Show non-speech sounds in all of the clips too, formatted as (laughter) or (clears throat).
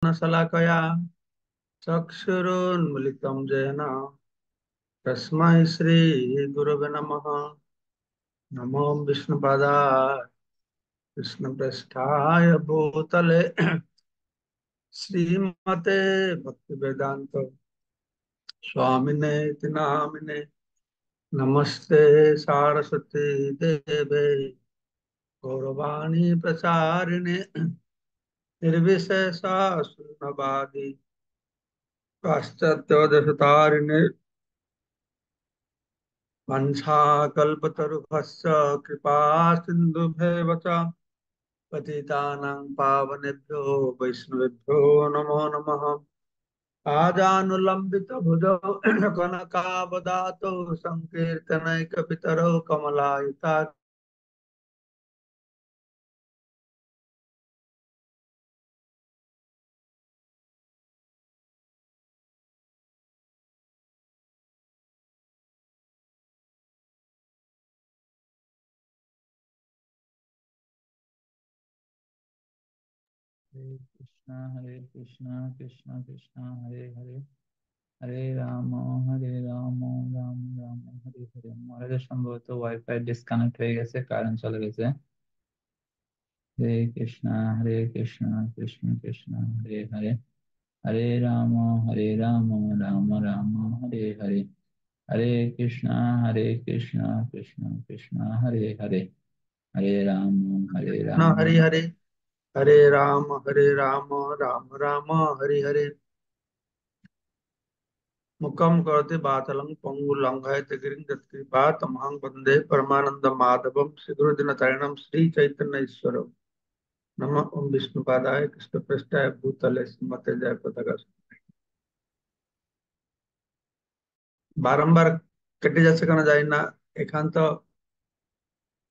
शलाकया शलाकया चक्षुरुन्मिलितं तस्म श्री गुरव नम नमो विष्णुपादाय कृष्णप्रष्ठाय भूतले श्रीमते भक्तिवेदान्त स्वामिने नामिने नमस्ते सारस्वती देवे गौरवाणी प्रचारिणे निर्विशेषा शून्यवादी पाश्चात्यवदशतारिणे वंशाकल्पतरुभश्च कृपासिन्धुभेव च पतितानां पावनेभ्यो वैष्णवेभ्यो नमो नम आजानुलम्बितभुजौ (clears throat) कनकावदातौ सङ्कीर्तनैकपितरौ संकर्तनकमलायुता Hare Krishna, Hare Krishna, Krishna Krishna, Hare Hare, Hare Rama, Hare Rama, Rama Rama, Hare Hare. মহারাজের সম্ভবত ওয়াইফাই ডিসকানেক্ট হয়ে গেছে কারেন্ট চলে গেছে হরে কৃষ্ণ হরে কৃষ্ণ কৃষ্ণ কৃষ্ণ হরে হরে হরে রাম হরে রাম রাম রাম হরে হরে হরে কৃষ্ণ হরে কৃষ্ণ কৃষ্ণ কৃষ্ণ হরে হরে হরে রাম হরে রাম হরে হরে हरे राम हरे राम राम राम हरे हरे मुकम करते बातलंग पंगु लंघय तिगिरिंग तत्कृपा तमहंग वंदे परमानंद माधवम श्री गुरुदिनतरणम श्री चैतन्य ईश्वरम नम ओम विष्णुपादाय कृष्ण पृष्ठाय भूतले मते जय पताका बारंबार कटे যাচ্ছে কেন জানি না এখান তো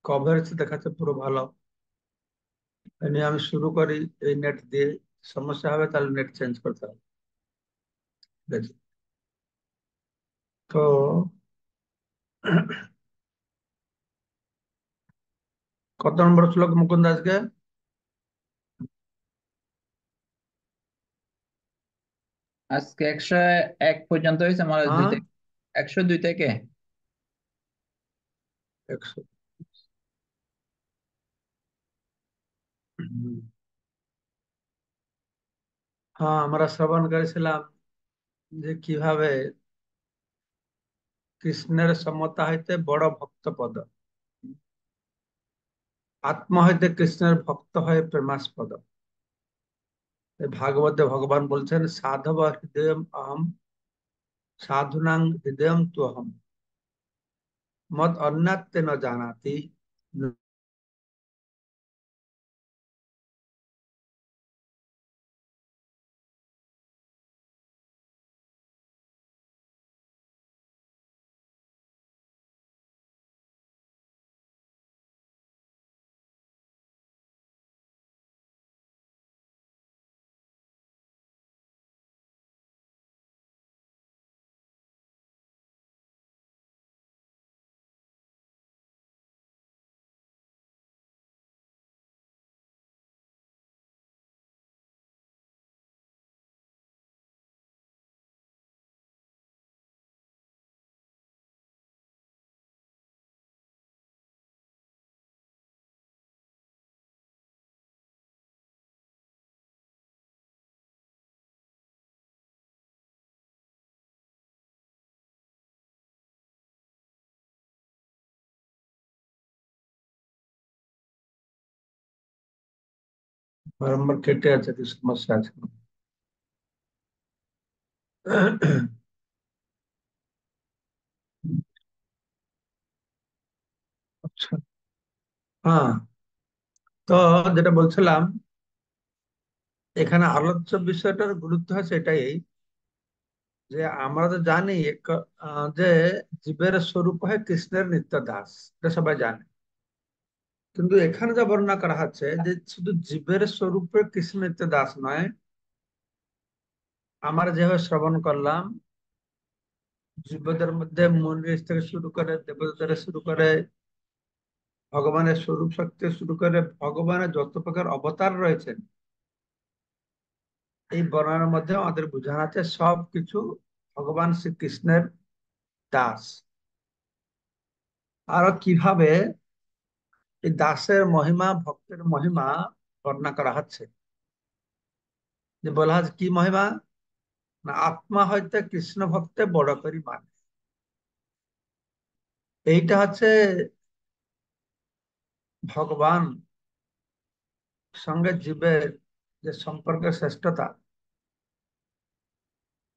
কভারেজ দেখাচ্ছে নিয়ে আমি শুরু করি এই নেট দিয়ে সমস্যা হবে তাহলে নেট চেঞ্জ করতে হবে তো কত নম্বর শ্লোক মুকুন্দ আজকে আজকে একশো এক পর্যন্ত হয়েছে আমার হ্যাঁ। একশো দুই থেকে একশো হ্যাঁ আমরা শ্রবণ করেছিলাম যে কিভাবে কৃষ্ণের সমতা হইতে বড় ভক্ত পদ আত্ম হইতে কৃষ্ণের ভক্ত হয়ে পদ ভাগবতে ভগবান বলছেন সাধব হৃদয় অহম সাধুনাং হৃদয় তো অহম মত অন্যাত্মে ন জানাতি বারম্বার কেটে আছে কি সমস্যা আছে আচ্ছা। হ্যাঁ তো যেটা বলছিলাম এখানে আলোচ্য বিষয়টার গুরুত্ব আছে এটাই যে আমরা তো জানি যে জীবের স্বরূপ হয় কৃষ্ণের নিত্য দাস এটা সবাই জানে কিন্তু এখানে যা বর্ণনা করা হচ্ছে যে শুধু জীবের স্বরূপে নিত্য দাস নয় আমার যেভাবে শ্রবণ করলাম জীবদের মধ্যে মনীষ থেকে শুরু করে দেবতারা শুরু করে ভগবানের স্বরূপ শক্তি শুরু করে ভগবানের যত প্রকার অবতার রয়েছেন এই বর্ণনার মধ্যে আমাদের বোঝানো আছে সবকিছু ভগবান শ্রীকৃষ্ণের দাস আর কিভাবে এই দাসের মহিমা ভক্তের মহিমা বর্ণনা করা হচ্ছে যে বলা হচ্ছে কি মহিমা না আত্মা হইতে কৃষ্ণ ভক্তে বড় করি মানে এইটা হচ্ছে ভগবান সঙ্গে জীবের যে সম্পর্কের শ্রেষ্ঠতা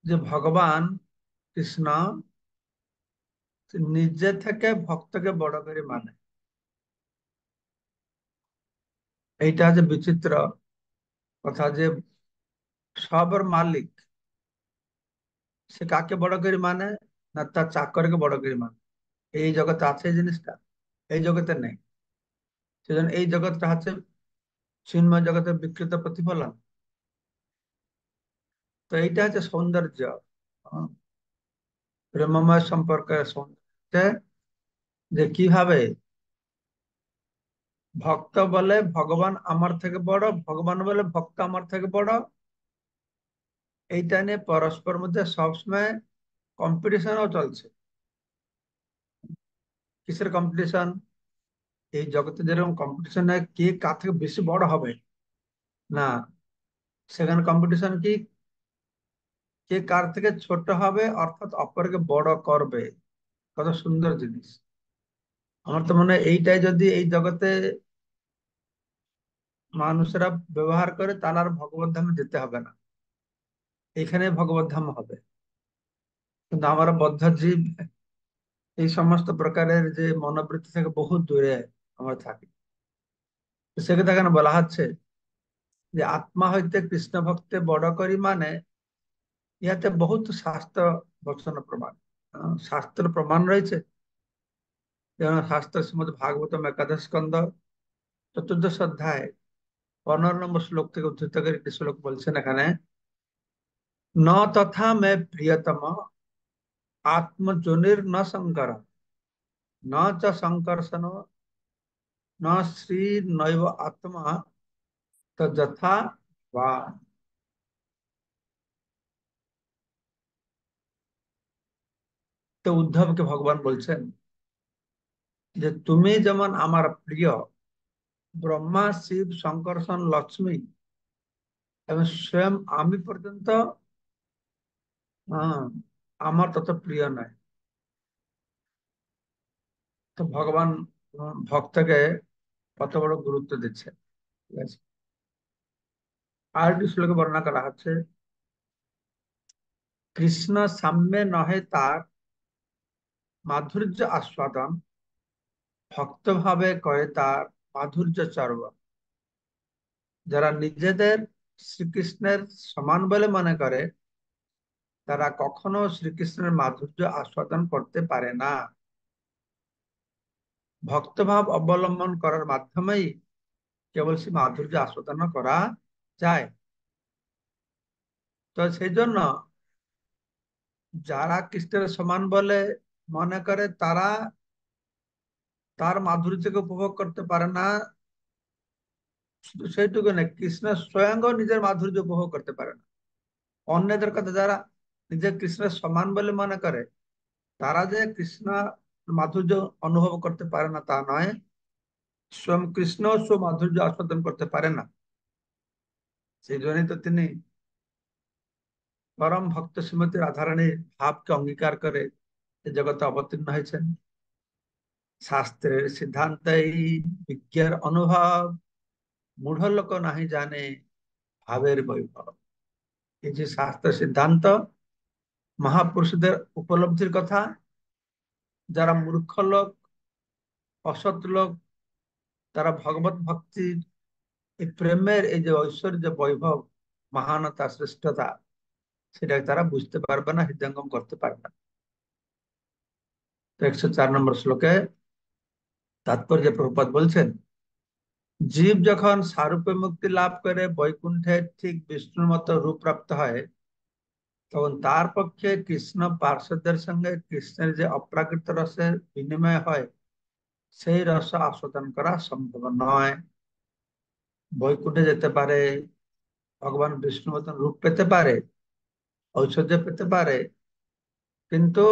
যে ভগবান কৃষ্ণ নিজে থেকে ভক্তকে বড় করে মানে এইটা যে বিচিত্র কথা যে সবর মালিক সে কাকে বড় করি মানে না তার চাকরকে বড় করি মানে এই জগতে আছে এই জিনিসটা এই জগতে নেই সেজন্য এই জগৎটা হচ্ছে চিন্ময় জগতের বিকৃত প্রতিফলন তো এইটা হচ্ছে সৌন্দর্য প্রেমময় সম্পর্কের সৌন্দর্য যে কিভাবে ভক্ত বলে ভগবান আমার থেকে বড় ভগবান বলে ভক্ত আমার থেকে বড় এইটা নিয়ে পরস্পর মধ্যে সবসময় কম্পিটিশনও চলছে কিসের কম্পিটিশন এই জগতে যেরকম কম্পিটিশন কে কার থেকে বেশি বড় হবে না সেখানে কম্পিটিশন কি কে কার থেকে ছোট হবে অর্থাৎ অপরকে বড় করবে কত সুন্দর জিনিস আমার তো মনে হয় এইটাই যদি এই জগতে মানুষেরা ব্যবহার করে তাহলে আর ভগবত ধামে যেতে হবে না এখানে ভগবত ধাম হবে কিন্তু আমার বদ্ধ জীব এই সমস্ত প্রকারের যে মনোবৃত্তি থেকে বহু দূরে আমরা থাকি সেক্ষেত্রে এখানে বলা হচ্ছে যে আত্মা হইতে কৃষ্ণ ভক্তে বড় করি মানে ইহাতে বহুত শাস্ত্র বচন প্রমাণ শাস্ত্র প্রমাণ রয়েছে शास्त्र श्रीमद भागवत में एकादश स्कंद चतुर्दश अध्याय पंद्रह नम्बर श्लोक थे कर श्लोक बोलने न तथा मैं प्रियतम आत्मजनिर न शंकर न च संकर्षण न श्री नैव आत्मा तथा वा तो उद्धव के भगवान बोलते हैं যে তুমি যেমন আমার প্রিয় ব্রহ্মা শিব শঙ্করসন লক্ষ্মী এবং স্বয়ং আমি পর্যন্ত আমার তত প্রিয় নয় তো ভগবান ভক্তকে কত বড় গুরুত্ব দিচ্ছে ঠিক আছে আর একটি শ্লোকে বর্ণনা করা হচ্ছে কৃষ্ণ সাম্যে নহে তার মাধুর্য আস্বাদন ভক্তভাবে করে তার মাধুর্য চর্ব যারা নিজেদের শ্রীকৃষ্ণের সমান বলে মনে করে তারা কখনো শ্রীকৃষ্ণের মাধুর্য আস্বাদন করতে পারে না ভক্তভাব অবলম্বন করার মাধ্যমেই কেবল সে মাধুর্য আস্বাদন করা যায় তো সেই জন্য যারা কৃষ্ণের সমান বলে মনে করে তারা তার মাধুরীকে উপভোগ করতে পারে না শুধু সেইটুকু না কৃষ্ণ স্বয়ং নিজের মাধুর্য উপভোগ করতে পারে না অন্যদের কথা যারা নিজে কৃষ্ণের সমান বলে মনে করে তারা যে কৃষ্ণ মাধুর্য অনুভব করতে পারে না তা নয় স্বয়ং কৃষ্ণ স্ব মাধুর্য আস্বাদন করতে পারে না সেই জন্যই তো তিনি পরম ভক্ত শ্রীমতী রাধারানীর ভাবকে অঙ্গীকার করে এ জগতে অবতীর্ণ হয়েছেন শাস্ত্রের সিদ্ধান্ত ଏଇ অনুভব মূঢ় লোক না জানে ভাবের বৈভব এই যে শাস্ত্র সিদ্ধান্ত মহাপুরুষদের উপলব্ধির কথা যারা মূর্খ লোক অসৎ লোক তারা ভগবত ভক্তির এই প্রেমের এই যে ঐশ্বর্য বৈভব মহানতা শ্রেষ্ঠতা সেটা তারা বুঝতে পারবে না হৃদয়ঙ্গম করতে পারবে না একশো চার নম্বর শ্লোকে তাৎপর্য প্রপাত বলছেন জীব যখন সারূপে মুক্তি লাভ করে বৈকুণ্ঠে ঠিক বিষ্ণুর মতো রূপ প্রাপ্ত হয় তখন তার পক্ষে কৃষ্ণ পার্শ্বদের সঙ্গে কৃষ্ণের যে অপ্রাকৃত রসের বিনিময় হয় সেই রস আস্বাদন করা সম্ভব নয় বৈকুণ্ঠে যেতে পারে ভগবান বিষ্ণু মতন রূপ পেতে পারে ঐশ্বর্য পেতে পারে কিন্তু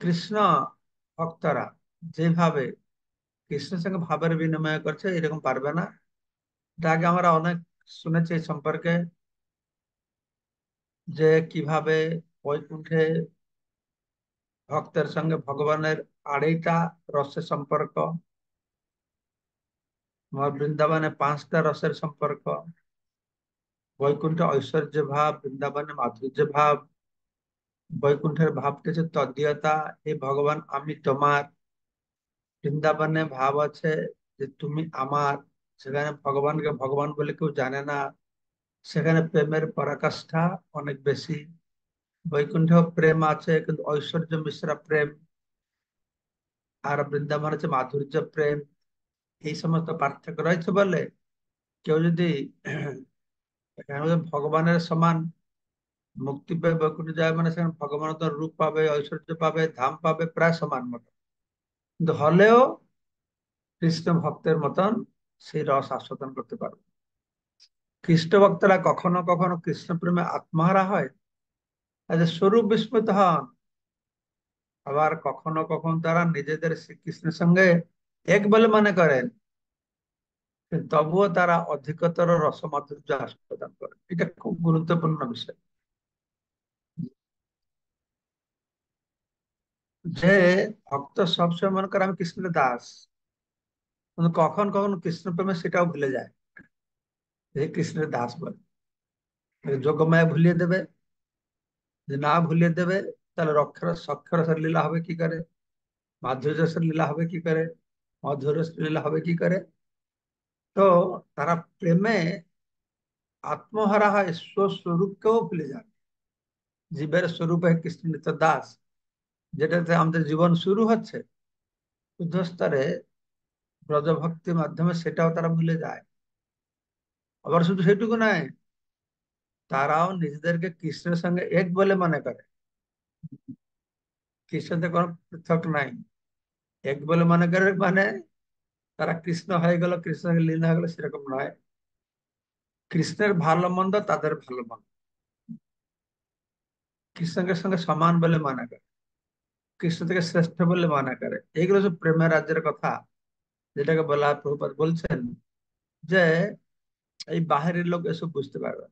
কৃষ্ণ ভক্তরা যেভাবে কৃষ্ণের সঙ্গে ভাবের বিনিময় করছে এরকম পারবে না এটা আগে আমরা অনেক শুনেছি এই সম্পর্কে যে কিভাবে বৈকুণ্ঠে ভক্তের সঙ্গে ভগবানের আড়াইটা রসের সম্পর্ক আমার বৃন্দাবনে পাঁচটা রসের সম্পর্ক বৈকুণ্ঠ ঐশ্বর্য ভাব বৃন্দাবনে মাধুর্য ভাব বৈকুণ্ঠের ভাবটি হচ্ছে তদীয়তা হে ভগবান আমি তোমার বৃন্দাবনে ভাব আছে যে তুমি আমার সেখানে ভগবানকে ভগবান বলে কেউ জানে না সেখানে প্রেমের পরাকাষ্ঠা অনেক বেশি বৈকুণ্ঠ প্রেম আছে কিন্তু ঐশ্বর্য মিশ্রা প্রেম আর বৃন্দাবন হচ্ছে মাধুর্য প্রেম এই সমস্ত পার্থক্য রয়েছে বলে কেউ যদি ভগবানের সমান মুক্তি পেয়ে বৈকুণ্ঠ যায় মানে সেখানে ভগবানতার রূপ পাবে ঐশ্বর্য পাবে ধাম পাবে প্রায় সমান মতো কিন্তু হলেও কৃষ্ণ ভক্তের মতন সেই রস আস্বাদন করতে পারবে খ্রিস্ট ভক্তরা কখনো কখনো কৃষ্ণ প্রেমে আত্মহারা হয় আজ স্বরূপ বিস্মিত হন আবার কখনো কখনো তারা নিজেদের শ্রীকৃষ্ণের সঙ্গে এক বলে মনে করেন তবুও তারা অধিকতর রসমাধুর্য আস্বাদন করেন এটা খুব গুরুত্বপূর্ণ বিষয় যে ভক্ত সবসময় মনে করে আমি কৃষ্ণের দাস কখন কখন কৃষ্ণ প্রেমে সেটাও ভুলে যায় যে কৃষ্ণের দাস বলে যোগমায়া ভুলিয়ে দেবে যে না ভুলিয়ে দেবে তাহলে রক্ষর সক্ষরসের লীলা হবে কি করে মাধুর্যসের লীলা হবে কি করে মধুরস লীলা হবে কি করে তো তারা প্রেমে আত্মহারা হয় স্বস্বরূপকেও ভুলে যায় জীবের স্বরূপ হয় কৃষ্ণ দাস যেটাতে আমাদের জীবন শুরু হচ্ছে উদ্ধস্তরে ব্রজভক্তির মাধ্যমে সেটাও তারা ভুলে যায় আবার শুধু সেটুকু নাই তারাও নিজেদেরকে কৃষ্ণের সঙ্গে এক বলে মনে করে কৃষ্ণতে কোনো পৃথক নাই এক বলে মনে করে মানে তারা কৃষ্ণ হয়ে গেল কৃষ্ণ লীন হয়ে গেল সেরকম নয় কৃষ্ণের ভালো মন্দ তাদের ভালো মন্দ কৃষ্ণের সঙ্গে সমান বলে মনে করে কৃষ্ণ থেকে শ্রেষ্ঠ বলে মানা করে এইগুলো সব প্রেমের রাজ্যের কথা যেটাকে বলা প্রভুপাত বলছেন যে এই বাহিরের লোক এসব বুঝতে পারবে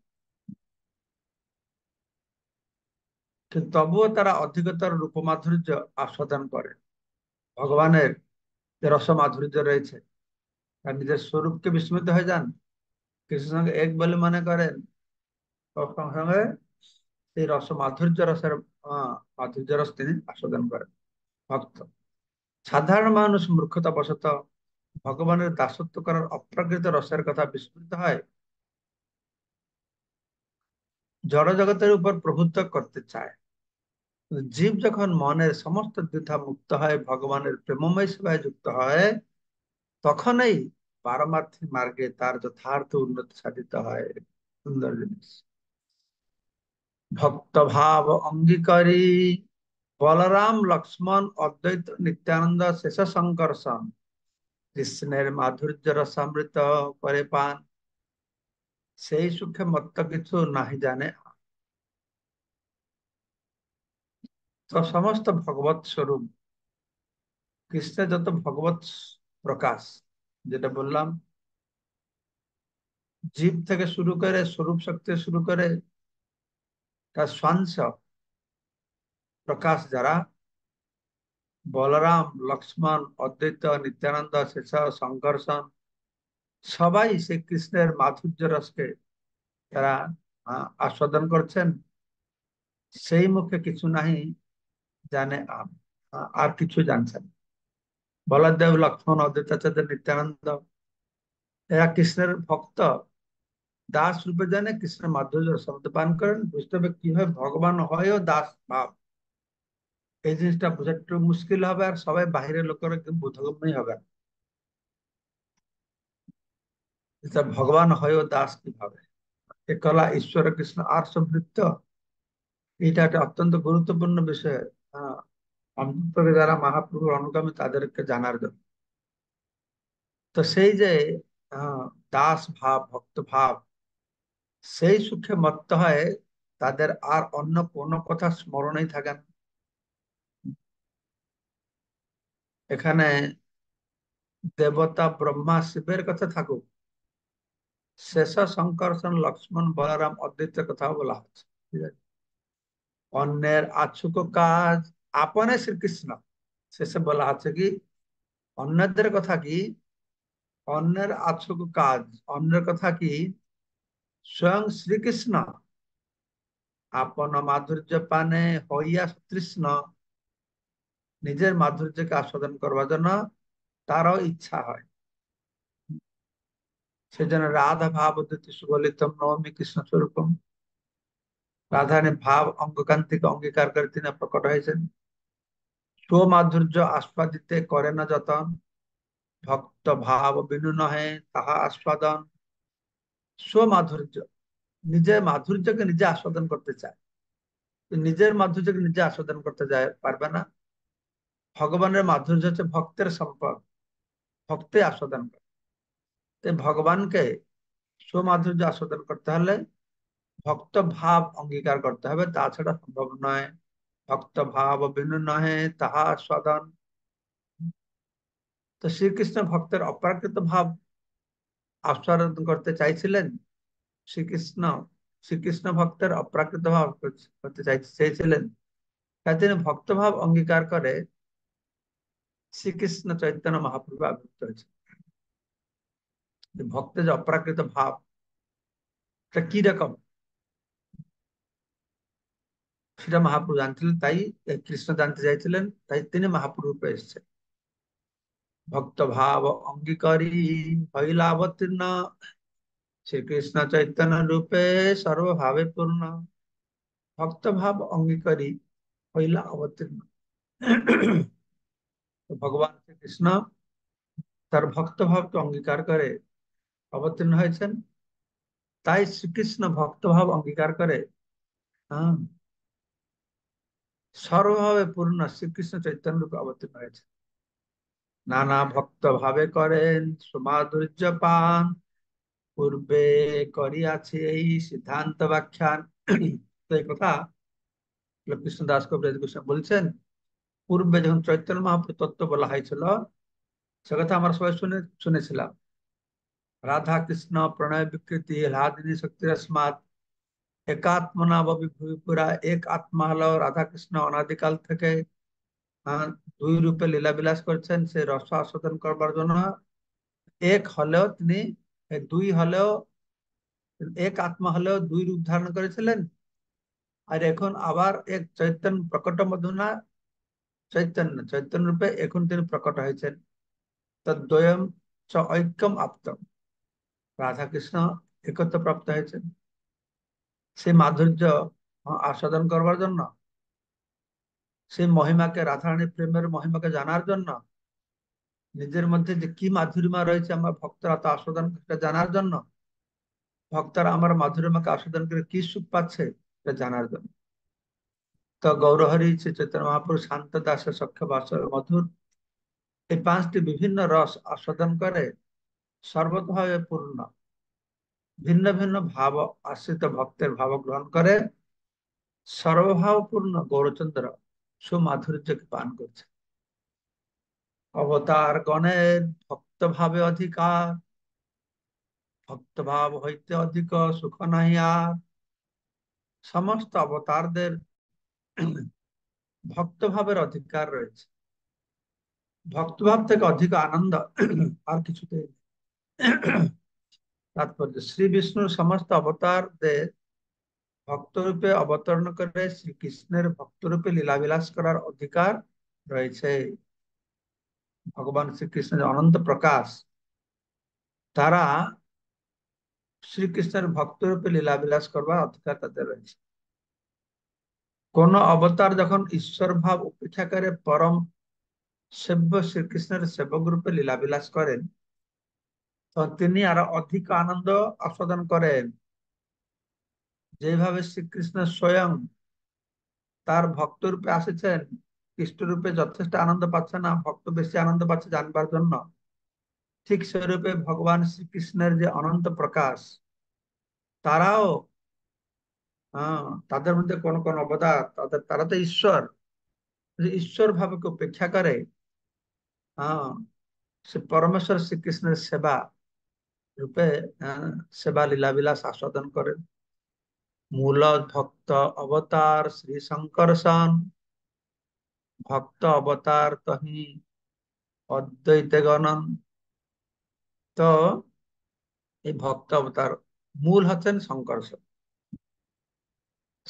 তবুও তারা অধিকতর রূপ মাধুর্য আস্বাদন করে ভগবানের যে রস মাধুর্য রয়েছে তার নিজের স্বরূপকে বিস্মিত হয়ে যান কৃষ্ণ সঙ্গে এক বলে মনে করেন সঙ্গে সেই রস মাধুর্য রসের মাধুর্য রস তিনি আস্বাদন করেন ভক্ত সাধারণ মানুষ বশত ভগবানের দাসত্ব করার অপ্রাকৃত রসের কথা বিস্মৃত হয় জড়জগতের উপর প্রভুত্ব করতে চায় জীব যখন মনের সমস্ত দ্বিধা মুক্ত হয় ভগবানের প্রেমময় সেবায় যুক্ত হয় তখনই পারমার্থী মার্গে তার যথার্থ উন্নতি সাধিত হয় সুন্দর জিনিস ভক্তভাব অঙ্গীকারী বলরাম লক্ষ্মণ অদ্বৈত নিত্যানন্দ শেষ সংকর্ষণ কৃষ্ণের মাধুর্য সমৃত করে পান সেই সুখে মত কিছু নাহি জানে তো সমস্ত ভগবত স্বরূপ কৃষ্ণের যত ভগবত প্রকাশ যেটা বললাম জীব থেকে শুরু করে স্বরূপ শক্তি শুরু করে তার সংস প্রকাশ দ্বারা বলরাম লক্ষ্মণ অদ্বৈত নিত্যানন্দ শেষ সংঘর্ষণ সবাই সে কৃষ্ণের মাধুর্য রসকে তারা আস্বাদন করছেন সেই মুখে কিছু নাহি জানে আর কিছু জানছেন বলদেব লক্ষ্মণ অদ্বৈতাচার্য নিত্যানন্দ এরা কৃষ্ণের ভক্ত দাস রূপে জানে কৃষ্ণ মাধুর্য শব্দ পান করেন বুঝতে হবে কিভাবে ভগবান হয় দাস ভাব এই জিনিসটা বোঝা একটু মুশকিল হবে আর সবাই বাহিরের লোকের বোধগম্যই হবে আচ্ছা, ভগবান হয় দাস কিভাবে এ কলা ঈশ্বর কৃষ্ণ আর সম্পৃক্ত এটা একটা অত্যন্ত গুরুত্বপূর্ণ বিষয় অন্তরে যারা মহাপ্রভুর অনুগামী তাদেরকে জানার জন্য তো সেই যে দাস ভাব ভক্ত ভাব সেই সুখে মত্ত হয় তাদের আর অন্য কোনো কথা স্মরণেই থাকে না এখানে দেবতা ব্রহ্মা শিবের কথা থাকুক শেষ শঙ্কর লক্ষ্মণ বলরাম অদ্বৈতের কথাও বলা হচ্ছে ঠিক আছে অন্যের আছুক কাজ আপনে শ্রীকৃষ্ণ শেষে বলা আছে কি অন্যদের কথা কি অন্যের আছুক কাজ অন্যের কথা কি স্বয়ং শ্রীকৃষ্ণ আপন মাধুর্য পানে হইয়া তৃষ্ণ নিজের মাধুর্যকে আস্বাদন করবার জন্য তার ইচ্ছা হয় সেজন্য রাধা ভাব সুবলিতম নবমী কৃষ্ণ স্বরূপ রাধারানী ভাব অঙ্গকান্তিকে অঙ্গীকার করে তিনি প্রকট হয়েছেন মাধুর্য আস্বাদিতে করে না যতন ভক্ত ভাব বিনু নহে তাহা আস্বাদন স্বমাধুর্য নিজের মাধুর্যকে নিজে আস্বাদন করতে চায় নিজের মাধুর্যকে নিজে আস্বাদন করতে যায় পারবে না ভগবানের মাধুর্য হচ্ছে ভক্তের সম্পদ ভক্তে আস্বাদন করে তাই ভগবানকে স্বমাধুর্য আস্বাদন করতে হলে ভক্ত ভাব অঙ্গীকার করতে হবে তাছাড়া সম্ভব নয় ভক্ত ভাব ভিন্ন নহে তাহা আস্বাদন তো শ্রীকৃষ্ণ ভক্তের অপ্রাকৃত ভাব আস্বাদন করতে চাইছিলেন শ্রীকৃষ্ণ শ্রীকৃষ্ণ ভক্তের অপ্রাকৃত ভাব করতে চেয়েছিলেন তাই তিনি ভক্তভাব অঙ্গীকার করে শ্রীকৃষ্ণ চৈতন্য মহাপ্রভু আবৃত হয়েছে ভক্তের যে অপ্রাকৃত ভাব এটা কি রকম সেটা মহাপ্রভু জানছিলেন তাই কৃষ্ণ জানতে চাইছিলেন তাই তিনি মহাপ্রভু রূপে ভক্ত ভাব অঙ্গীকারী অবতীর্ণ শ্রীকৃষ্ণ চৈতন্য রূপে সর্বভাবে পূর্ণ ভক্ত ভাব অঙ্গীকারী হইলা অবতীর্ণ ভগবান শ্রীকৃষ্ণ তার ভক্ত ভাবকে অঙ্গীকার করে অবতীর্ণ হয়েছেন তাই শ্রীকৃষ্ণ ভক্ত ভাব অঙ্গীকার করে সর্বভাবে পূর্ণ শ্রীকৃষ্ণ চৈতন্য রূপে অবতীর্ণ হয়েছে নানা ভক্ত ভাবে করেন সমাধুর্য পান পূর্বে করিয়াছে এই সিদ্ধান্ত ব্যাখ্যান তো এই কথা কৃষ্ণ দাস কবিরাজ বলছেন পূর্বে যখন চৈতন্য মহাপুর তত্ত্ব বলা হয়েছিল সে কথা আমরা সবাই শুনে শুনেছিলাম রাধা কৃষ্ণ প্রণয় বিকৃতি হাদিনী শক্তির স্মাত একাত্মনা বিভূমিপুরা এক আত্মা হল রাধা কৃষ্ণ অনাদিকাল থেকে দুই রূপে লীলাবিলাস করছেন সে রস আস্বাদন করবার জন্য এক হলেও তিনি দুই হলেও এক আত্মা হলেও দুই রূপ ধারণ করেছিলেন আর এখন আবার এক চৈতন্য প্রকট মধুনা চৈতন্য চৈতন্য রূপে এখন তিনি প্রকট হয়েছেন তদ্বয়ম চ ঐক্যম আপ্তম রাধাকৃষ্ণ একত্র প্রাপ্ত হয়েছেন সে মাধুর্য আস্বাদন করবার জন্য সেই মহিমাকে রাধারানী প্রেমের মহিমাকে জানার জন্য নিজের মধ্যে যে কি মাধুরিমা রয়েছে আমার ভক্তরা তা আস্বাদন জানার জন্য ভক্তরা আমার মাধুরিমাকে আস্বাদন করে কি সুখ পাচ্ছে এটা জানার জন্য তো গৌরহরি চৈতন্য মহাপুরুষ শান্ত দাসের সখ্য বাস মধুর এই পাঁচটি বিভিন্ন রস আস্বাদন করে সর্বতভাবে পূর্ণ ভিন্ন ভিন্ন ভাব আশ্রিত ভক্তের ভাব গ্রহণ করে সর্বভাবপূর্ণ গৌরচন্দ্র সুমাধুর্যকে পান করছে অবতার গণের ভক্ত ভাবে অধিকার ভক্ত ভাব হইতে অধিক সুখ নাহি আর সমস্ত অবতারদের ভক্ত ভাবের অধিকার রয়েছে ভক্তভাব থেকে অধিক আনন্দ আর কিছুতে তাৎপর্য শ্রী বিষ্ণুর সমস্ত অবতারদের ভক্তরূপে অবতরণ করে শ্রীকৃষ্ণের ভক্তরূপে লীলাবিলাস করার অধিকার রয়েছে ভগবান শ্রীকৃষ্ণের অনন্ত প্রকাশ তারা শ্রীকৃষ্ণের ভক্তরূপে লীলাবিলাস করবার অধিকার তাদের রয়েছে কোন অবতার যখন ঈশ্বর ভাব উপেক্ষা করে পরম সেব্য শ্রীকৃষ্ণের সেবক রূপে লীলাবিলাস করেন তখন তিনি আরো অধিক আনন্দ আস্বাদন করেন যেভাবে শ্রীকৃষ্ণ স্বয়ং তার ভক্ত রূপে আসেছেন কৃষ্ণ রূপে যথেষ্ট আনন্দ পাচ্ছে না ভক্ত বেশি আনন্দ পাচ্ছে জানবার জন্য ঠিক সেরূপে ভগবান শ্রীকৃষ্ণের যে অনন্ত প্রকাশ তারাও তাদের মধ্যে কোন কোন অবদান তাদের তারা তো ঈশ্বর ঈশ্বর ভাবকে উপেক্ষা করে সে পরমেশ্বর শ্রীকৃষ্ণের সেবা রূপে সেবা লীলা বিলাস আস্বাদন করেন মূল ভক্ত অবতার শ্রী শঙ্করসন ভক্ত অবতার তহি অদ্বৈত গণন তো এই ভক্ত অবতার মূল হচ্ছেন শঙ্করসন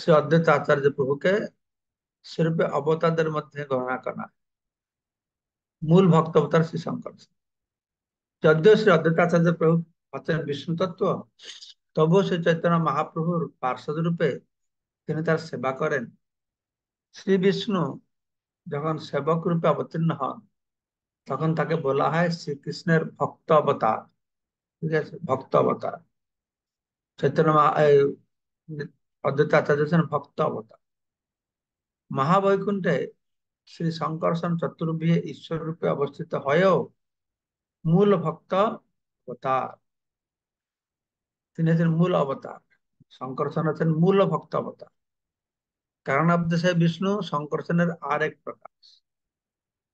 সে অদ্বৈত আচার্য প্রভুকে সেরূপে অবতারদের মধ্যে গণনা করা মূল ভক্ত অবতার শ্রী শঙ্করসন যদিও শ্রী অদ্বৈত আচার্য প্রভু হচ্ছেন বিষ্ণু তত্ত্ব তবুও শ্রী চৈতন্য মহাপ্রভুর পার্শ্বদ রূপে তিনি তার সেবা করেন শ্রী বিষ্ণু যখন সেবক রূপে অবতীর্ণ হন তখন তাকে বলা হয় শ্রীকৃষ্ণের ভক্ত অবতার ঠিক আছে ভক্ত অবতার চৈতন্য অদ্বৈত আচার্য হচ্ছেন ভক্ত অবতার মহাবৈকুণ্ঠে শ্রী শঙ্করসন চতুর্ভী ঈশ্বর রূপে অবস্থিত হয়েও মূল ভক্ত অবতার তিনি হচ্ছেন মূল অবতার শঙ্করসেন হচ্ছেন মূল ভক্ত অবতার কারণ দেশে বিষ্ণু আর এক প্রকাশ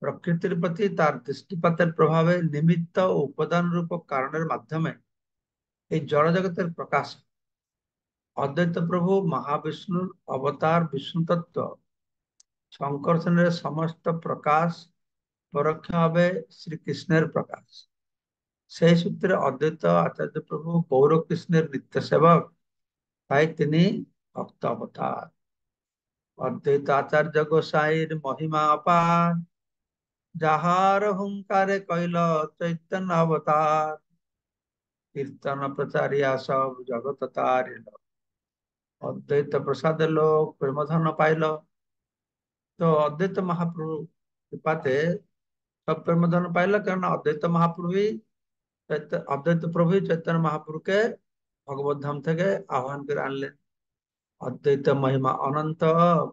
প্রকৃতির প্রতি তার দৃষ্টিপাতের প্রভাবে নিমিত্ত ও উপাদান রূপ কারণের মাধ্যমে এই জড়জগতের প্রকাশ অদ্বৈত প্রভু মহাবিষ্ণুর অবতার বিষ্ণু তত্ত্ব শঙ্করসেনের সমস্ত প্রকাশ পরোক্ষ হবে শ্রীকৃষ্ণের প্রকাশ সেই সূত্রে অদ্বৈত আচার্য প্রভু গৌর কৃষ্ণের নিত্য সেবক তাই তিনি ভক্ত অবতার অদ্বৈত আচার্য গোসাইর মহিমা অপার যাহার হুঙ্কারে কইল চৈতন্য অবতার কীর্তন প্রচারিয়া সব জগত তারিল অদ্বৈত প্রসাদ লোক প্রেমধন পাইল তো অদ্বৈত মহাপ্রভু কৃপাতে সব প্রেমধন পাইল কেননা অদ্বৈত মহাপ্রভু অদ্বৈত প্রভু চৈতন্য মহাপুরুকে ভগবত ধাম থেকে আহ্বান করে আনলেন অদ্বৈত মহিমা অনন্ত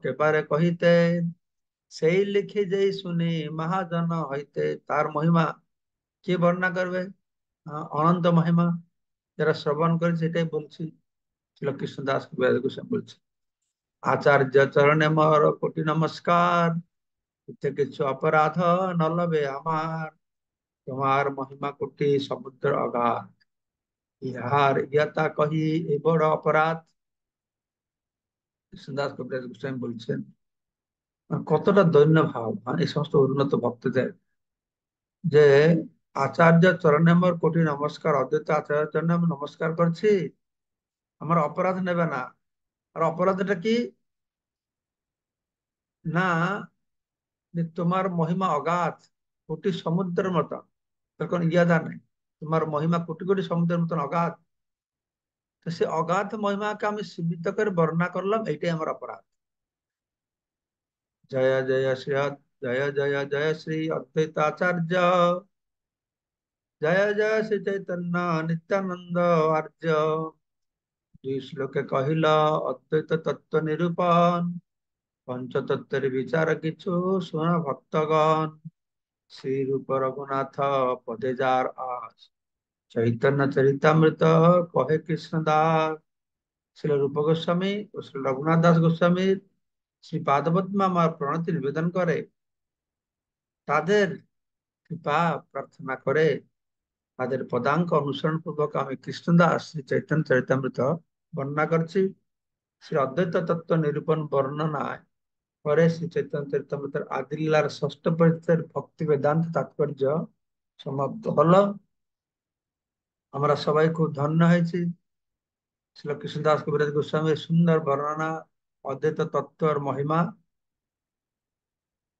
কেবারে কহিতে সেই লিখে যেই শুনি মহাজন হইতে তার মহিমা কি বর্ণনা করবে অনন্ত মহিমা যারা শ্রবণ করে সেটাই বলছি কৃষ্ণ দাস ব্যাস বলছি বলছে আচার্য চরণে মর কোটি নমস্কার কিছু অপরাধ নলবে আমার তোমার মহিমা কোটি সমুদ্র অগাধ ইহার ইয়াতা কহি এ বড় অপরাধ কৃষ্ণদাস কবিরাজ গোস্বামী বলছেন কতটা দৈন্য ভাব মানে এই সমস্ত উন্নত ভক্তদের যে আচার্য চরণে আমার কোটি নমস্কার অদ্বৈত আচার্য চরণে আমি নমস্কার করছি আমার অপরাধ নেবে না আর অপরাধটা কি না তোমার মহিমা অগাধ কোটি সমুদ্রের মতন তার কোনো ইয়াদা নাই তোমার মহিমা কোটি কোটি সমুদ্রের মতন অগাধ তো সে অগাধ মহিমাকে আমি সীমিত করে বর্ণনা করলাম এইটাই আমার অপরাধ জয়া জয়া শ্রী জয়া জয়া জয় শ্রী আচার্য জয় জয় শ্রী চৈতন্য নিত্যানন্দ আর্য দুই শ্লোকে কহিল অদ্বৈত তত্ত্ব নিরূপণ পঞ্চতত্ত্বের বিচার কিছু শোনা ভক্তগণ শ্রী রূপ রঘুনাথ পদে যার আস চৈতন্য চরিতামৃত কহে কৃষ্ণ দাস শ্রী রূপ গোস্বামী ও শ্রী রঘুনাথ দাস गोस्वामी শ্রী পাদপদ্মা আমার প্রণতি নিবেদন করে তাদের কৃপা প্রার্থনা করে তাদের পদাঙ্ক অনুসরণ পূর্বক আমি কৃষ্ণদাস শ্রী চৈতন্য চরিতামৃত বর্ণনা করছি শ্রী অদ্বৈত তত্ত্ব নিরূপণ বর্ণনায় পরে শ্রী ଚୈତନ୍ୟ ଚରିତମୃତର ଆଦିଲାର ଷଷ୍ଠ ভক্তি বেদান্ত তাৎপর্য সমাপ্ত হল আমরা সবাই খুব ধন্য হয়েছি শ্রী দাস কবিরাজ গোস্বামীর সুন্দর বর্ণনা অদ্বৈত তত্ত্বর মহিমা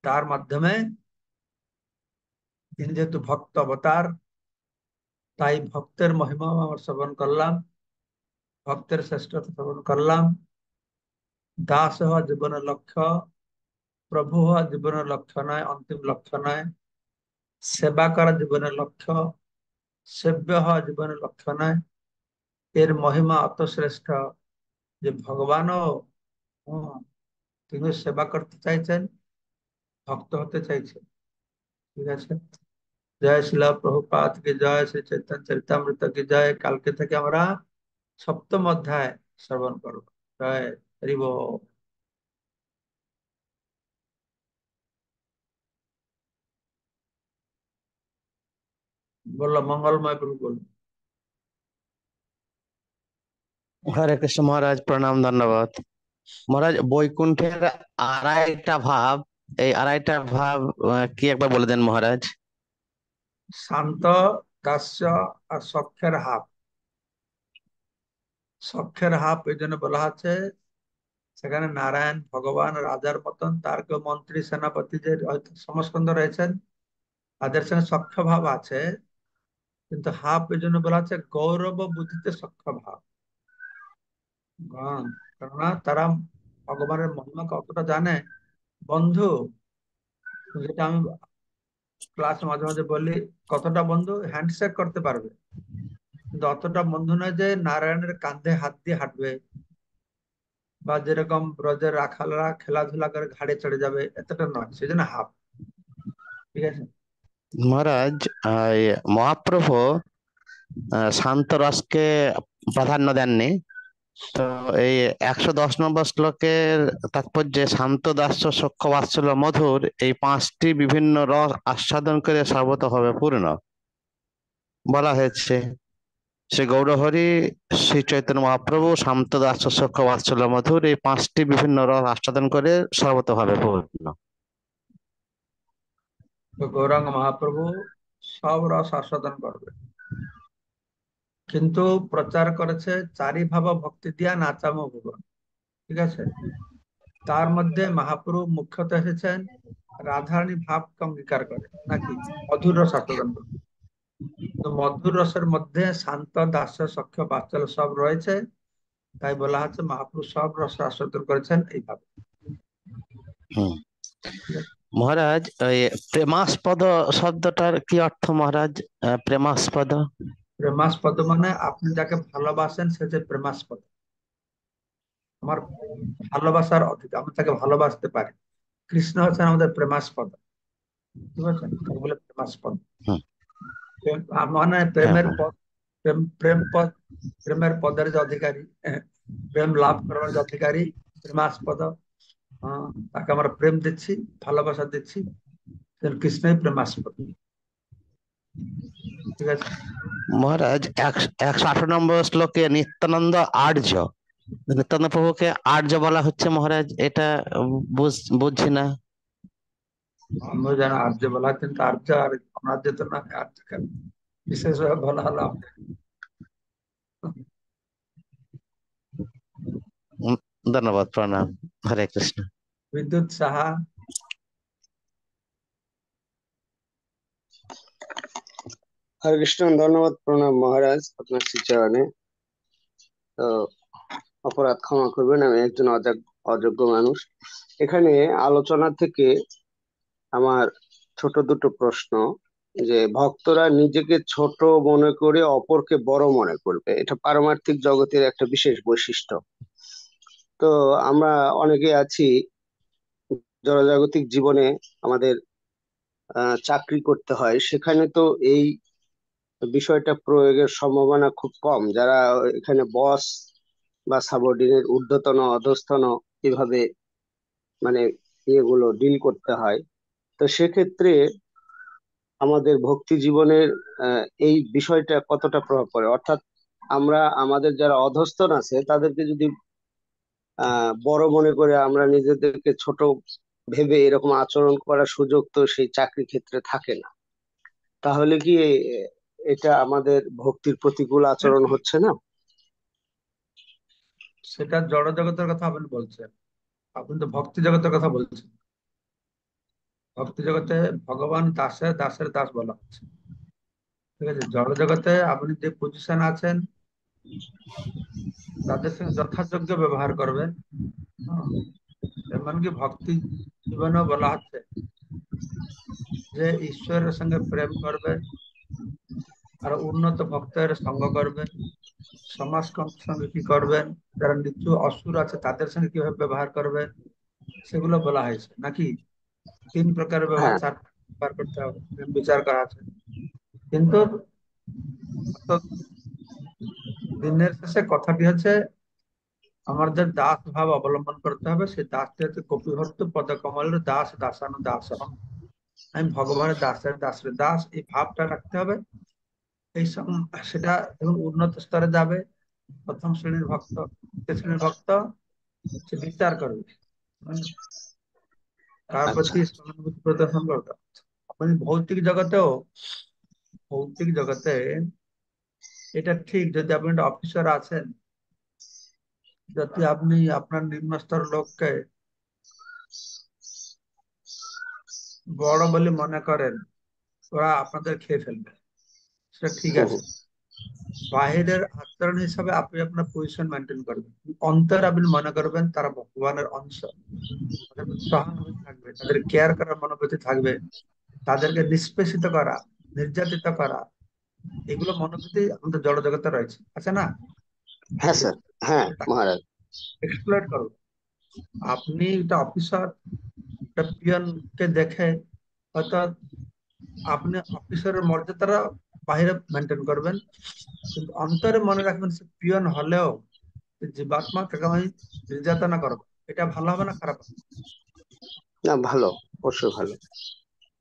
তার মাধ্যমে তিনি যেহেতু ভক্ত অবতার তাই ভক্তের মহিমা আমরা শ্রবণ করলাম ভক্তের শ্রেষ্ঠতা শ্রবণ করলাম দাস জীবনের লক্ষ্য প্রভু হওয়া জীবনের লক্ষ্য নয় অন্তিম লক্ষ্য নয় সেবা করা জীবনের লক্ষ্য সেব্য হওয়া জীবনের লক্ষ্য নয় এর মহিমা অত শ্রেষ্ঠ যে ভগবান তিনি সেবা করতে চাইছেন ভক্ত হতে চাইছেন ঠিক আছে জয় শিলা প্রভুপাত কি জয় শ্রী চৈতন্য চরিতামৃত কি জয় কালকে থেকে আমরা সপ্তম অধ্যায় শ্রবণ করব জয় হরিব বলল মঙ্গলময় প্রভু বলুন হরে কৃষ্ণ মহারাজ প্রণাম ধন্যবাদ মহারাজ বৈকুণ্ঠের আড়াইটা ভাব এই আড়াইটা ভাব কি একবার বলে দেন মহারাজ শান্ত দাস্য আর সক্ষের হাব সক্ষের হাব এই জন্য বলা আছে সেখানে নারায়ণ ভগবান রাজার মতন তার কেউ মন্ত্রী সেনাপতি যে সমস্ত রয়েছেন তাদের সেখানে সক্ষ ভাব আছে কিন্তু হাফ এর জন্য বলা আছে গৌরব বুদ্ধিতে সক্ষম ভাব কেননা তারা ভগবানের মন কতটা জানে বন্ধু যেটা আমি ক্লাস মাঝে মাঝে বলি কতটা বন্ধু হ্যান্ডশেক করতে পারবে কিন্তু অতটা বন্ধু নয় যে নারায়ণের কাঁধে হাত দিয়ে হাঁটবে বা যেরকম ব্রজের রাখালরা খেলাধুলা করে ঘাড়ে চড়ে যাবে এতটা নয় সেই জন্য হাফ ঠিক আছে মহারাজ মহাপ্রভু শান্ত রসকে প্রাধান্য দেননি তো এই একশো দশ নম্বর শ্লোকের তাৎপর্য শান্ত দাস্য সক্ষ বাৎসল্য মধুর এই পাঁচটি বিভিন্ন রস আস্বাদন করে সর্বত হবে পূর্ণ বলা হয়েছে শ্রী গৌরহরি শ্রী চৈতন্য মহাপ্রভু শান্ত দাস্য সক্ষ বাৎসল্য মধুর এই পাঁচটি বিভিন্ন রস আস্বাদন করে সর্বত হবে পূর্ণ তো গৌরাঙ্গ মহাপ্রভু সব রস আস্বাদন করবে কিন্তু প্রচার করেছে চারি ভাব ভক্তি দিয়া নাচাম ভুবন ঠিক আছে তার মধ্যে মহাপ্রভু মুখ্যত এসেছেন রাধারণী ভাব অঙ্গীকার করে নাকি মধুর রস আস্বাদন করবে তো মধুর রসের মধ্যে শান্ত দাস সখ্য বাচল সব রয়েছে তাই বলা হচ্ছে মহাপ্রভু সব রস আস্বাদন করেছেন এইভাবে মহারাজ প্রেমাস্পদ শব্দটার কি অর্থ মহারাজ প্রেমাস্পদ প্রেমাস্পদ মানে আপনি যাকে ভালোবাসেন সে যে প্রেমাস্পদ আমার ভালোবাসার অধিক আমি তাকে ভালোবাসতে পারি কৃষ্ণ হচ্ছেন আমাদের প্রেমাস্পদ ঠিক আছে বলে প্রেমাস্পদ মানে প্রেমের হ্যাঁ, হ্যাঁ। পদ প্রেম প্রেম পদ প্রেমের পদের যে অধিকারী প্রেম লাভ করার যে অধিকারী প্রেমাস্পদ হ্যাঁ, তাকে আমরা প্রেম দিচ্ছি ভালোবাসা দিচ্ছি প্রেম প্রেমাস্পদ ঠিক আছে মহারাজ একশো আঠারো নম্বর শ্লোকে নিত্যানন্দ আর্য নিত্যানন্দ প্রভুকে আর্য বলা হচ্ছে মহারাজ এটা বুঝছি না আমরা আর্য বলা হচ্ছে আর্য আর আমরা তো না আর্য কেন বিশেষভাবে বলা হলো ধন্যবাদ প্রণাম হরে কৃষ্ণ বিদ্যুৎ সাহা হরে কৃষ্ণ ধন্যবাদ প্রণাম মহারাজ আপনার শ্রীচরণে তো অপরাধ ক্ষমা করবেন আমি একজন অযোগ্য মানুষ এখানে আলোচনা থেকে আমার ছোট দুটো প্রশ্ন যে ভক্তরা নিজেকে ছোট মনে করে অপরকে বড় মনে করবে এটা পারমার্থিক জগতের একটা বিশেষ বৈশিষ্ট্য তো আমরা অনেকে আছি জনজাগতিক জীবনে আমাদের চাকরি করতে হয় সেখানে তো এই বিষয়টা প্রয়োগের সম্ভাবনা খুব কম যারা এখানে বস বা সাবর্ডিনের ঊর্ধ্বতন অধস্তন এভাবে মানে ইয়েগুলো ডিল করতে হয় তো সেক্ষেত্রে আমাদের ভক্তি জীবনের এই বিষয়টা কতটা প্রভাব পড়ে অর্থাৎ আমরা আমাদের যারা অধস্তন আছে তাদেরকে যদি বড় মনে করে আমরা নিজেদেরকে ছোট ভেবে এরকম আচরণ করার সুযোগ তো সেই চাকরি ক্ষেত্রে থাকে না তাহলে কি এটা আমাদের ভক্তির প্রতিকূল আচরণ হচ্ছে না সেটা জড় জগতের কথা আপনি বলছেন আপনি তো ভক্তি জগতের কথা বলছেন ভক্তি জগতে ভগবান দাসে দাসের দাস বলা হচ্ছে ঠিক আছে জড় জগতে আপনি যে পজিশন আছেন তাদের সঙ্গে যথাযোগ্য ব্যবহার করবেন এমনকি ভক্তি জীবনও বলা হচ্ছে যে ঈশ্বরের সঙ্গে প্রেম করবে আর উন্নত ভক্তের সঙ্গ করবে সমাজ সঙ্গে কি করবেন যারা নিচু অসুর আছে তাদের সঙ্গে কিভাবে ব্যবহার করবে সেগুলো বলা হয়েছে নাকি তিন প্রকারের ব্যবহার হ্যাঁ। করতে হবে বিচার করা আছে কিন্তু দিনের শেষে কথাটি হচ্ছে আমাদের দাস ভাব অবলম্বন করতে হবে সেই দাসটি দাসটিতে কপিভক্ত পদকমলের দাস দাসানু দাস আমি ভগবানের দাসের দাসের দাস এই ভাবটা রাখতে হবে এই সেটা এবং উন্নত স্তরে যাবে প্রথম শ্রেণীর ভক্ত দ্বিতীয় শ্রেণীর ভক্ত সে বিচার করবে তার আচ্ছা। প্রতি সহানুভূতি প্রদর্শন করতে আপনি মানে ভৌতিক জগতেও ভৌতিক জগতে এটা ঠিক যদি আপনি একটা অফিসার আছেন যাতে আপনি আপনার নিম্ন স্তর লোককে বড় বলে মনে করেন ওরা আপনাদের খেয়ে ফেলবে সেটা ঠিক আছে বাহিরের আচরণ হিসাবে আপনি আপনার পজিশন মেনটেন করবেন অন্তর আপনি মনে করবেন তারা ভগবানের অংশ তাদের সহানুভূতি থাকবে তাদের কেয়ার করার মনোভূতি থাকবে তাদেরকে নিষ্পেষিত করা নির্যাতিত করা এগুলো মনোভূতি আমাদের জগতে রয়েছে আছে না হ্যাঁ স্যার হ্যাঁ মহারাজ এক্সপ্লোর করো আপনি একটা অফিসার একটা কে দেখে হয়তো আপনি অফিসারের মর্যাদাটা বাইরে মেনটেন করবেন কিন্তু অন্তরে মনে রাখবেন সে পিয়ন হলেও জীবাত্মা তাকে আমি নির্যাতনা করবো এটা ভালো হবে না খারাপ হবে না ভালো অবশ্যই ভালো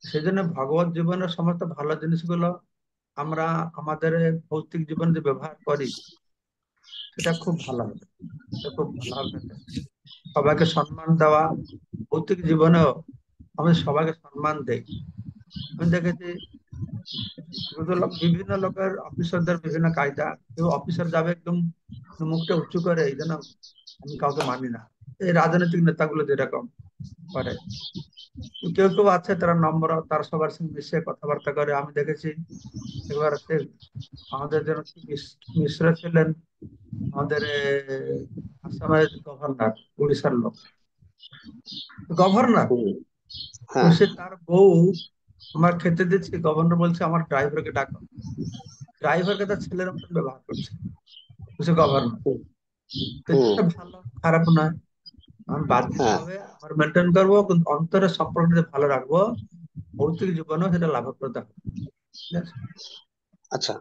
সেই জন্য ভগবত জীবনের সমস্ত ভালো জিনিসগুলো আমরা আমাদের ভৌতিক জীবন যে ব্যবহার করি সেটা খুব ভালো হবে খুব ভালো হবে সবাইকে সম্মান দেওয়া ভৌতিক জীবনেও আমি সবাইকে সম্মান দেই আমি দেখেছি বিভিন্ন লোকের অফিসারদের বিভিন্ন কায়দা কেউ অফিসার যাবে একদম মুখটা উঁচু করে এই জন্য আমি কাউকে মানি না এই রাজনৈতিক নেতাগুলো যেরকম করে কেউ কেউ আছে তারা নম্বর তার সবার সঙ্গে মিশে কথাবার্তা করে আমি দেখেছি এবার আমাদের যেন মিশ্র ছিলেন আমাদের আসামের গভর্নর উড়িষ্যার লোক গভর্নর হ্যাঁ। সে তার বউ আমার খেতে দিচ্ছে গভর্নর বলছে আমার ড্রাইভারকে ডাক ড্রাইভারকে তার ছেলের মতন ব্যবহার করছে গভর্নর ভালো খারাপ নয় আমি বাধ্য হ্যাঁ। আমার মেনটেন করবো কিন্তু অন্তরের সম্পর্কটা ভালো রাখবো ভৌতিক জীবনও সেটা লাভপ্রদ হবে আচ্ছা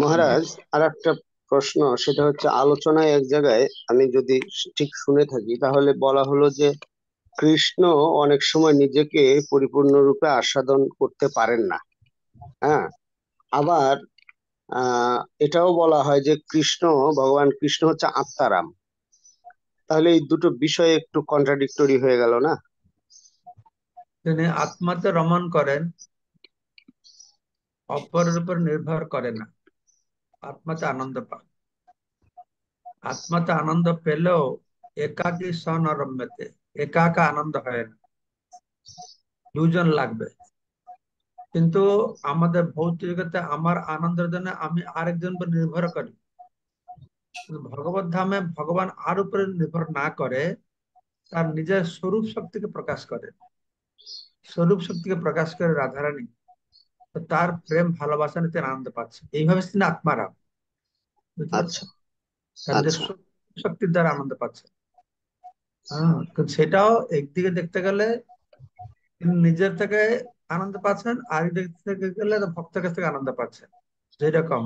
মহারাজ আর একটা প্রশ্ন সেটা হচ্ছে আলোচনায় এক জায়গায় আমি যদি ঠিক শুনে থাকি তাহলে বলা হলো যে কৃষ্ণ অনেক সময় নিজেকে পরিপূর্ণ রূপে আস্বাদন করতে পারেন না হ্যাঁ আবার এটাও বলা হয় যে কৃষ্ণ ভগবান কৃষ্ণ হচ্ছে আত্মারাম তাহলে এই দুটো বিষয় একটু কন্ট্রাডিক্টরি হয়ে গেল না তিনি আত্মাতে রমন করেন অপরের উপর নির্ভর করে না আত্মাতে আনন্দ পান আত্মাতে আনন্দ পেলেও একাকী সনরম্যতে একাকা আনন্দ হয় না দুজন লাগবে কিন্তু আমাদের ভৌতিকতা আমার আনন্দের জন্য আমি আরেকজন উপর নির্ভর করি ভগবত ধামে ভগবান আর উপরে নির্ভর না করে তার নিজের স্বরূপ শক্তিকে প্রকাশ করে স্বরূপ শক্তিকে প্রকাশ করে রাধারানী তার প্রেম ভালোবাসা নিতে আনন্দ পাচ্ছে এইভাবে তিনি আত্মারাম আচ্ছা। আচ্ছা। শক্তির দ্বারা আনন্দ পাচ্ছে হ্যাঁ সেটাও একদিকে দেখতে গেলে নিজের থেকে আনন্দ পাচ্ছেন আর থেকে গেলে ভক্তের কাছ থেকে আনন্দ পাচ্ছেন যেরকম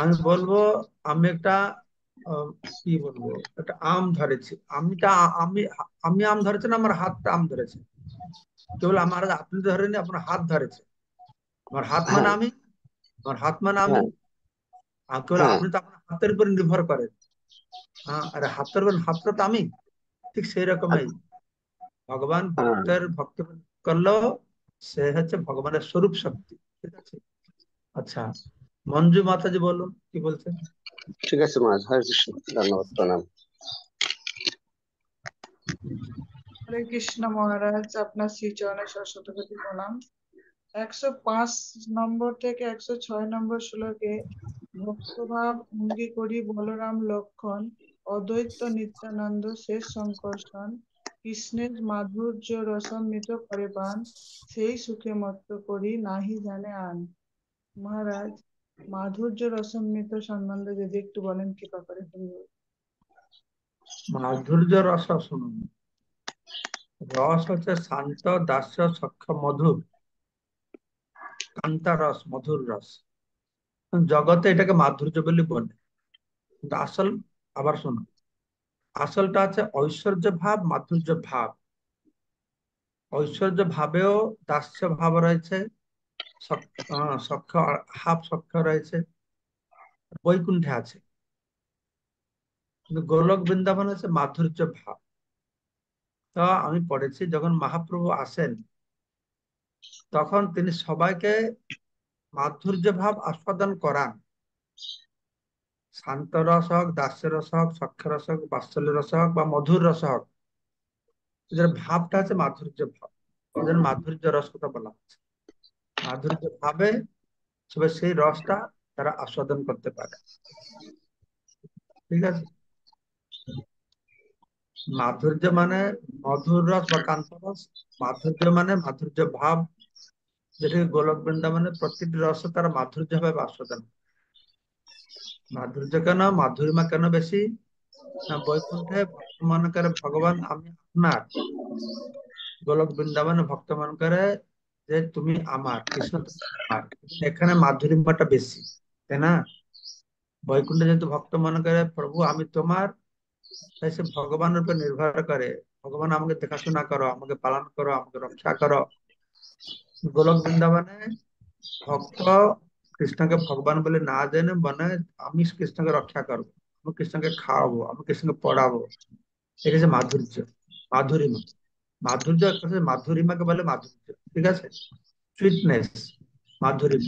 আমি বলবো আমি একটা কি বলবো একটা আম ধরেছি আমিটা আমি আমি আম ধরেছি না আমার হাতটা আম ধরেছে কেবল আমার আপনি ধরেনি আপনার হাত ধরেছে আমার হাত মানে হ্যাঁ। আমি আমার হাত মানে আমি হ্যাঁ। কেবল হ্যাঁ। আপনি তো আপনার হাতের উপর নির্ভর করেন হ্যাঁ আরে হাতের উপর হাতটা তো আমি ঠিক সেই রকমই ভগবান ভক্তের ভক্ত করলো সে হচ্ছে ভগবানের স্বরূপ শক্তি ঠিক আছে আচ্ছা মঞ্জু মাতাজি বলো কি বলছেন ঠিক আছে মাঝ হরে কৃষ্ণ ধন্যবাদ প্রণাম হরে কৃষ্ণ মহারাজ আপনার সরস্বতী প্রণাম একশো পাঁচ নম্বর থেকে একশো ছয় নম্বর শ্লোকে ভক্তভাব করি বলরাম লক্ষণ অদ্বৈত নিত্যানন্দ শেষ সংকর্ষণ কৃষ্ণের মাধুর্য রসমিত করে পান সেই সুখে মত্ত করি নাহি জানে আন মহারাজ মাধুর্য রসমৃত সম্বন্ধে যদি একটু বলেন কি ব্যাপারে মাধুর্য রস শুনুন রস হচ্ছে শান্ত দাস সক্ষ মধুর কান্তা রস মধুর রস জগতে এটাকে মাধুর্য বলে বলে আসল আবার শোনো আসলটা আছে ঐশ্বর্য ভাব মাধুর্য ভাব ঐশ্বর্য ভাবেও দাস্য ভাব রয়েছে সক্ষ হাফ সক্ষ রয়েছে বৈকুণ্ঠে আছে কিন্তু গোলক বৃন্দাবন আছে মাধুর্য ভাব তো আমি পড়েছি যখন মহাপ্রভু আসেন তখন তিনি সবাইকে মাধুর্য ভাব আস্বাদন করান শান্ত রস হোক দাস্যের রস হোক সক্ষ রস হোক বাৎসল্য রস হোক বা মধুর রস হোক ভাবটা আছে মাধুর্য ভাব মাধুর্য রস কথা বলা হচ্ছে মাধুর্য ভাবে তবে সেই রসটা তারা আস্বাদন করতে পারে ঠিক আছে মাধুর্য মানে মধুর রস বা কান্তরস মাধুর্য মানে মাধুর্য ভাব যেটাকে গোলক বৃন্দাবনে প্রতিটি রস তারা মাধুর্য ভাবে আস্বাদন মাধুর্য কেন মাধুরিমা কেন বেশি না বৈকুণ্ঠে ভক্তমানকার ভগবান আমি আপনার গোলক বৃন্দাবনে ভক্ত ভক্তমানকারে যে তুমি আমার কৃষ্ণ আমার সেখানে মাধুরীমটা বেশি তাই না বৈকুণ্ঠ যেহেতু ভক্ত মনে করে প্রভু আমি তোমার তাই সে ভগবান উপর নির্ভর করে ভগবান আমাকে দেখাশোনা করো আমাকে পালন করো আমাকে রক্ষা করো গোলক বৃন্দাবনে ভক্ত কৃষ্ণকে ভগবান বলে না জেনে মানে আমি কৃষ্ণকে রক্ষা করবো আমি কৃষ্ণকে খাওয়াবো আমি কৃষ্ণকে পড়াবো এটা হচ্ছে মাধুর্য মাধুরী মাধুর্য মাধুরিমাকে বলে মাধুর্য ঠিক আছে সুইটনেস মাধুরী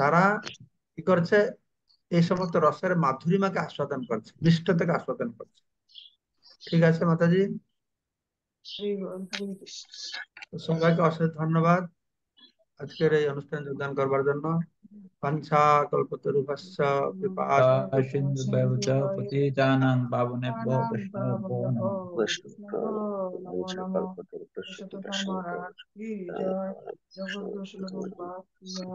তারা কি করছে এই সমস্ত রসের মাধুরিমাকে আস্বাদন করছে থেকে আস্বাদন করছে ঠিক আছে মাতাজি সবাইকে অশেষ ধন্যবাদ আজকের এই অনুষ্ঠান যোগদান করবার জন্য পাঞ্ছা কল্পতরু ভাষ্য কৃপাস সিন্ধু ব্যবচ পতিতানাং পাবনেভ্য বৈষ্ণবো নমঃ বৈষ্ণব কল্পতরু প্রসুত প্রসন্ন